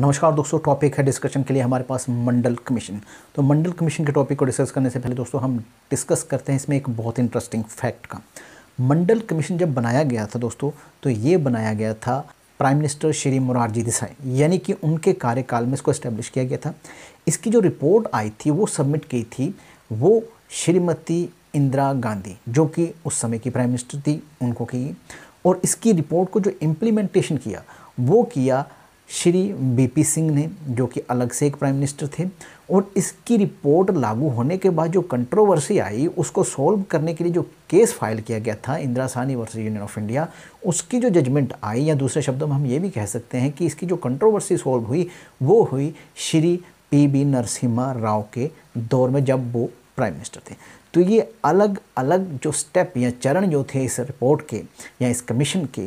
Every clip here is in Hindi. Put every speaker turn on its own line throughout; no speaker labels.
नमस्कार दोस्तों टॉपिक है डिस्कशन के लिए हमारे पास मंडल कमीशन तो मंडल कमीशन के टॉपिक को डिस्कस करने से पहले दोस्तों हम डिस्कस करते हैं इसमें एक बहुत इंटरेस्टिंग फैक्ट का मंडल कमीशन जब बनाया गया था दोस्तों तो ये बनाया गया था प्राइम मिनिस्टर श्री मुरारजी देसाई यानी कि उनके कार्यकाल में इसको इस्टेब्लिश किया गया था इसकी जो रिपोर्ट आई थी वो सबमिट की थी वो श्रीमती इंदिरा गांधी जो कि उस समय की प्राइम मिनिस्टर थी उनको की और इसकी रिपोर्ट को जो इम्प्लीमेंटेशन किया वो किया श्री बीपी सिंह ने जो कि अलग से एक प्राइम मिनिस्टर थे और इसकी रिपोर्ट लागू होने के बाद जो कंट्रोवर्सी आई उसको सॉल्व करने के लिए जो केस फाइल किया गया था इंदिरा सानी वर्सेज यूनियन ऑफ इंडिया उसकी जो जजमेंट आई या दूसरे शब्दों में हम ये भी कह सकते हैं कि इसकी जो कंट्रोवर्सी सॉल्व हुई वो हुई श्री पी बी नरसिम्हा राव के दौर में जब वो प्राइम मिनिस्टर थे तो ये अलग अलग जो स्टेप या चरण जो थे इस रिपोर्ट के या इस कमीशन के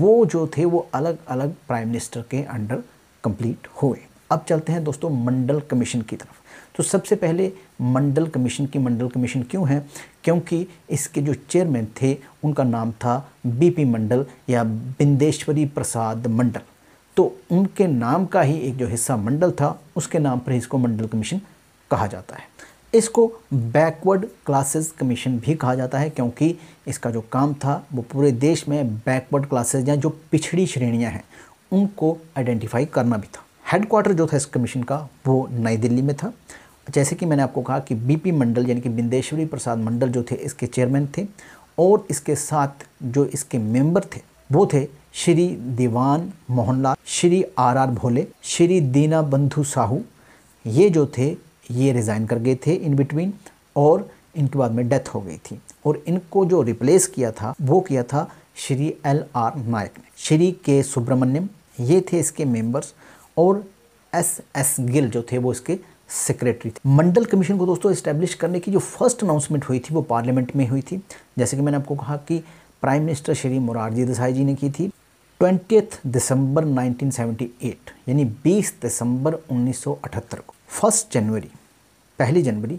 वो जो थे वो अलग अलग प्राइम मिनिस्टर के अंडर कंप्लीट हुए अब चलते हैं दोस्तों मंडल कमीशन की तरफ तो सबसे पहले मंडल कमीशन की मंडल कमीशन क्यों है क्योंकि इसके जो चेयरमैन थे उनका नाम था बीपी मंडल या बिंदेश्वरी प्रसाद मंडल तो उनके नाम का ही एक जो हिस्सा मंडल था उसके नाम पर इसको मंडल कमीशन कहा जाता है इसको बैकवर्ड क्लासेस कमीशन भी कहा जाता है क्योंकि इसका जो काम था वो पूरे देश में बैकवर्ड क्लासेस या जो पिछड़ी श्रेणियाँ हैं उनको आइडेंटिफाई करना भी था हेडक्वार्टर जो था इस कमीशन का वो नई दिल्ली में था जैसे कि मैंने आपको कहा कि बीपी मंडल यानी कि बिंदेश्वरी प्रसाद मंडल जो थे इसके चेयरमैन थे और इसके साथ जो इसके मेम्बर थे वो थे श्री दीवान मोहनलाल श्री आर आर भोले श्री दीना बंधु साहू ये जो थे ये रिज़ाइन कर गए थे इन बिटवीन और इनके बाद में डेथ हो गई थी और इनको जो रिप्लेस किया था वो किया था श्री एल आर नायक ने श्री के सुब्रमण्यम ये थे इसके मेंबर्स और एस एस गिल जो थे वो इसके सेक्रेटरी थे मंडल कमीशन को दोस्तों इस्टेब्लिश करने की जो फर्स्ट अनाउंसमेंट हुई थी वो पार्लियामेंट में हुई थी जैसे कि मैंने आपको कहा कि प्राइम मिनिस्टर श्री मुरारजी देसाई जी ने की थी ट्वेंटी दिसंबर 1978 यानी 20 दिसंबर 1978 को फर्स्ट जनवरी पहली जनवरी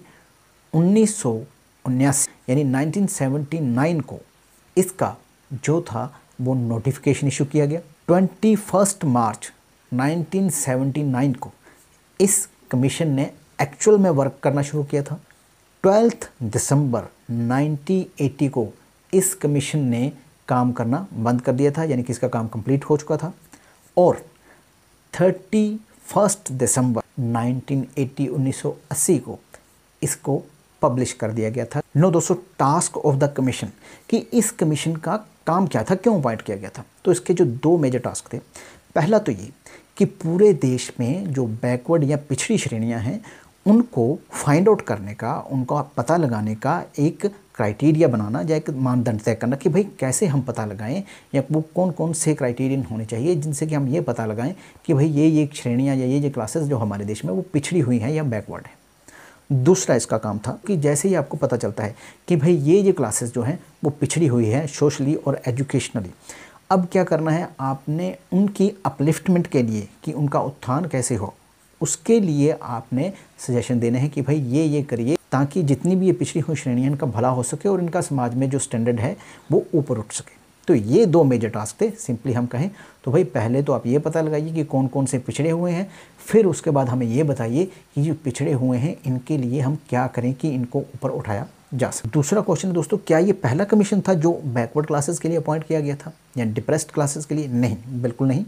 उन्नीस यानी 1979 को इसका जो था वो नोटिफिकेशन इशू किया गया ट्वेंटी फर्स्ट मार्च 1979 को इस कमीशन ने एक्चुअल में वर्क करना शुरू किया था ट्वेल्थ दिसंबर 1980 को इस कमीशन ने काम करना बंद कर दिया था यानी कि इसका काम कंप्लीट हो चुका था और थर्टी फर्स्ट दिसंबर 1980 1980 को इसको पब्लिश कर दिया गया था नो दोस्तों टास्क ऑफ द कमीशन कि इस कमीशन का काम क्या था क्यों अपॉइंट किया गया था तो इसके जो दो मेजर टास्क थे पहला तो ये कि पूरे देश में जो बैकवर्ड या पिछड़ी श्रेणियां हैं उनको फाइंड आउट करने का उनका पता लगाने का एक क्राइटेरिया बनाना या एक मानदंड तय करना कि भाई कैसे हम पता लगाएं या वो कौन कौन से क्राइटेरियन होने चाहिए जिनसे कि हम ये पता लगाएं कि भाई ये ये श्रेणियाँ या ये ये क्लासेस जो हमारे देश में वो पिछड़ी हुई हैं या बैकवर्ड हैं दूसरा इसका काम था कि जैसे ही आपको पता चलता है कि भाई ये ये क्लासेस जो हैं वो पिछड़ी हुई हैं सोशली और एजुकेशनली अब क्या करना है आपने उनकी अपलिफ्टमेंट के लिए कि उनका उत्थान कैसे हो उसके लिए आपने सजेशन देने हैं कि भाई ये ये करिए ताकि जितनी भी ये पिछड़ी हुई श्रेणियाँ इनका भला हो सके और इनका समाज में जो स्टैंडर्ड है वो ऊपर उठ सके तो ये दो मेजर टास्क थे सिंपली हम कहें तो भाई पहले तो आप ये पता लगाइए कि कौन कौन से पिछड़े हुए हैं फिर उसके बाद हमें ये बताइए कि जो पिछड़े हुए हैं इनके लिए हम क्या करें कि इनको ऊपर उठाया जा सके दूसरा क्वेश्चन दोस्तों क्या ये पहला कमीशन था जो बैकवर्ड क्लासेस के लिए अपॉइंट किया गया था या डिप्रेस्ड क्लासेस के लिए नहीं बिल्कुल नहीं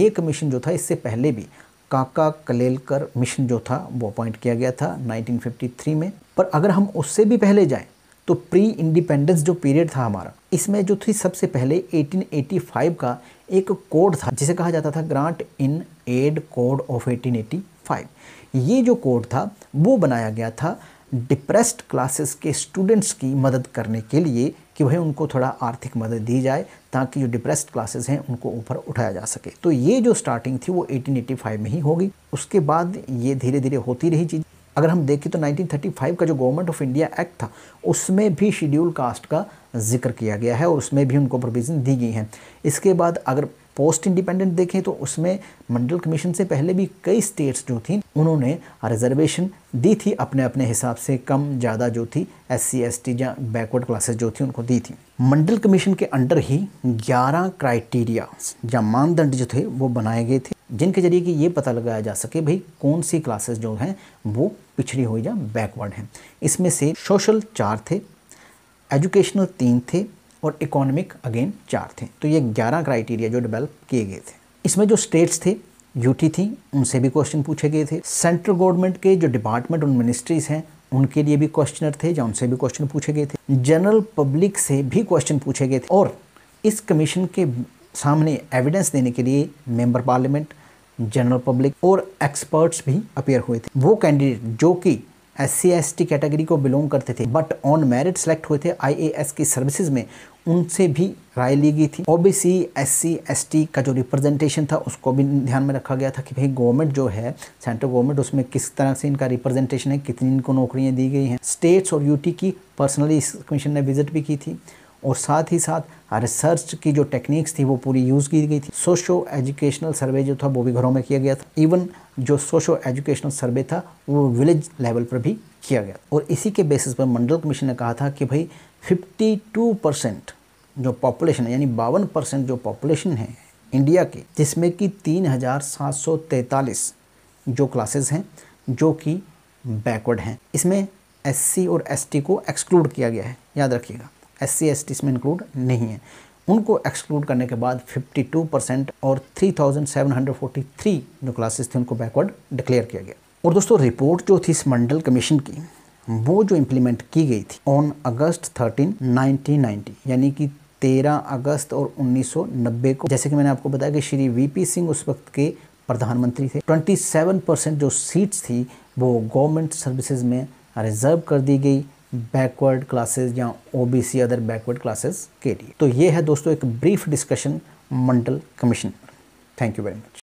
ये कमीशन जो था इससे पहले भी काका कलेलकर मिशन जो था वो अपॉइंट किया गया था 1953 में पर अगर हम उससे भी पहले जाएं तो प्री इंडिपेंडेंस जो पीरियड था हमारा इसमें जो थी सबसे पहले 1885 का एक कोड था जिसे कहा जाता था grant in aid code of 1885 ये जो कोड था वो बनाया गया था डिप्रेस्ड क्लासेस के स्टूडेंट्स की मदद करने के लिए कि भाई उनको थोड़ा आर्थिक मदद दी जाए ताकि जो डिप्रेस्ड क्लासेस हैं उनको ऊपर उठाया जा सके तो ये जो स्टार्टिंग थी वो 1885 में ही होगी उसके बाद ये धीरे धीरे होती रही चीज़ अगर हम देखें तो 1935 का जो गवर्नमेंट ऑफ इंडिया एक्ट था उसमें भी शेड्यूल कास्ट का जिक्र किया गया है और उसमें भी उनको प्रोविज़न दी गई हैं इसके बाद अगर पोस्ट इंडिपेंडेंट देखें तो उसमें मंडल कमीशन से पहले भी कई स्टेट्स जो थी उन्होंने रिजर्वेशन दी थी अपने अपने हिसाब से कम ज़्यादा जो थी एस सी एस टी या बैकवर्ड क्लासेस जो थी उनको दी थी मंडल कमीशन के अंडर ही 11 क्राइटेरिया या मानदंड जो थे वो बनाए गए थे जिनके जरिए कि ये पता लगाया जा सके भाई कौन सी क्लासेस जो हैं वो पिछड़ी हुई या बैकवर्ड हैं इसमें से सोशल चार थे एजुकेशनल तीन थे और इकोनॉमिक अगेन चार थे तो ये ग्यारह क्राइटेरिया जो डेवलप किए गए थे इसमें जो स्टेट्स थे यूटी थी उनसे भी क्वेश्चन पूछे गए थे सेंट्रल गवर्नमेंट के जो डिपार्टमेंट और मिनिस्ट्रीज हैं उनके लिए भी क्वेश्चनर थे या उनसे भी क्वेश्चन पूछे गए थे जनरल पब्लिक से भी क्वेश्चन पूछे गए थे और इस कमीशन के सामने एविडेंस देने के लिए मेंबर पार्लियामेंट जनरल पब्लिक और एक्सपर्ट्स भी अपेयर हुए थे वो कैंडिडेट जो कि एस सी कैटेगरी को बिलोंग करते थे बट ऑन मेरिट सेलेक्ट हुए थे आई की सर्विसेज में उनसे भी राय ली गई थी ओबीसी एससी एसटी का जो रिप्रेजेंटेशन था उसको भी ध्यान में रखा गया था कि भाई गवर्नमेंट जो है सेंट्रल गवर्नमेंट उसमें किस तरह से इनका रिप्रेजेंटेशन है कितनी इनको नौकरियां दी गई हैं स्टेट्स और यूटी की पर्सनली इस कमीशन ने विजिट भी की थी और साथ ही साथ रिसर्च की जो टेक्निक्स थी वो पूरी यूज़ की गई थी सोशो एजुकेशनल सर्वे जो था वो भी घरों में किया गया था इवन जो सोशो एजुकेशनल सर्वे था वो विलेज लेवल पर भी किया गया और इसी के बेसिस पर मंडल कमीशन ने कहा था कि भाई 52 परसेंट जो पॉपुलेशन है यानी बावन परसेंट जो पॉपुलेशन है इंडिया के जिसमें कि 3743 जो क्लासेस हैं जो कि बैकवर्ड हैं इसमें एससी और एसटी को एक्सक्लूड किया गया है याद रखिएगा एससी एसटी इसमें इंक्लूड नहीं है उनको एक्सक्लूड करने के बाद 52 परसेंट और 3743 जो क्लासेस थे उनको बैकवर्ड डिक्लेयर किया गया और दोस्तों रिपोर्ट जो थी इस मंडल कमीशन की वो जो इम्प्लीमेंट की गई थी ऑन अगस्त 13 1990 यानी कि 13 अगस्त और 1990 को जैसे कि मैंने आपको बताया कि श्री वीपी सिंह उस वक्त के प्रधानमंत्री थे 27 परसेंट जो सीट्स थी वो गवर्नमेंट सर्विसेज में रिजर्व कर दी गई बैकवर्ड क्लासेस या ओबीसी अदर बैकवर्ड क्लासेस के लिए तो ये है दोस्तों एक ब्रीफ डिस्कशन मंडल कमीशन पर थैंक यू वेरी मच